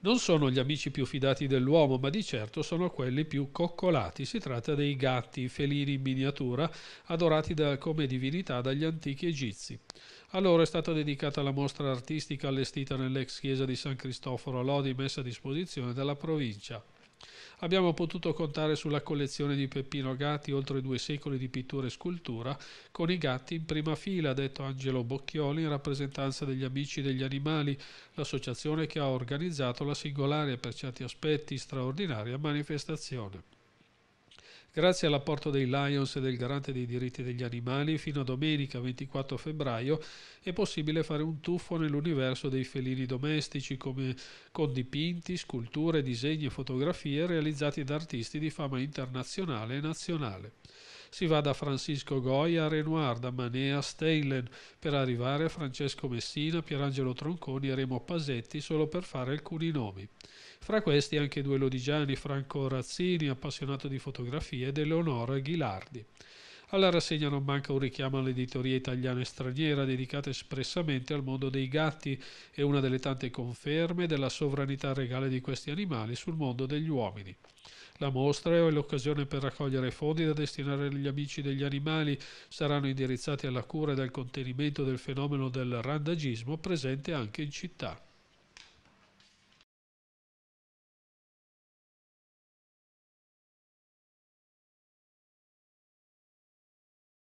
Non sono gli amici più fidati dell'uomo, ma di certo sono quelli più coccolati. Si tratta dei gatti, felini in miniatura, adorati da, come divinità dagli antichi egizi. A loro è stata dedicata la mostra artistica allestita nell'ex chiesa di San Cristoforo a Lodi, messa a disposizione dalla provincia abbiamo potuto contare sulla collezione di Peppino Gatti oltre due secoli di pittura e scultura, con i gatti in prima fila, ha detto Angelo Bocchioli in rappresentanza degli Amici degli Animali, l'associazione che ha organizzato la singolare e per certi aspetti straordinaria manifestazione. Grazie all'apporto dei Lions e del garante dei diritti degli animali, fino a domenica 24 febbraio è possibile fare un tuffo nell'universo dei felini domestici come, con dipinti, sculture, disegni e fotografie realizzati da artisti di fama internazionale e nazionale. Si va da Francisco Goya a Renoir, da Manet a Steinlen, per arrivare a Francesco Messina, Pierangelo Tronconi e Remo Pasetti, solo per fare alcuni nomi. Fra questi anche due lodigiani, Franco Razzini, appassionato di fotografia, ed Eleonora Ghilardi. Alla rassegna non manca un richiamo all'editoria italiana e straniera dedicata espressamente al mondo dei gatti e una delle tante conferme della sovranità regale di questi animali sul mondo degli uomini. La mostra è l'occasione per raccogliere fondi da destinare agli amici degli animali, saranno indirizzati alla cura e al contenimento del fenomeno del randagismo presente anche in città.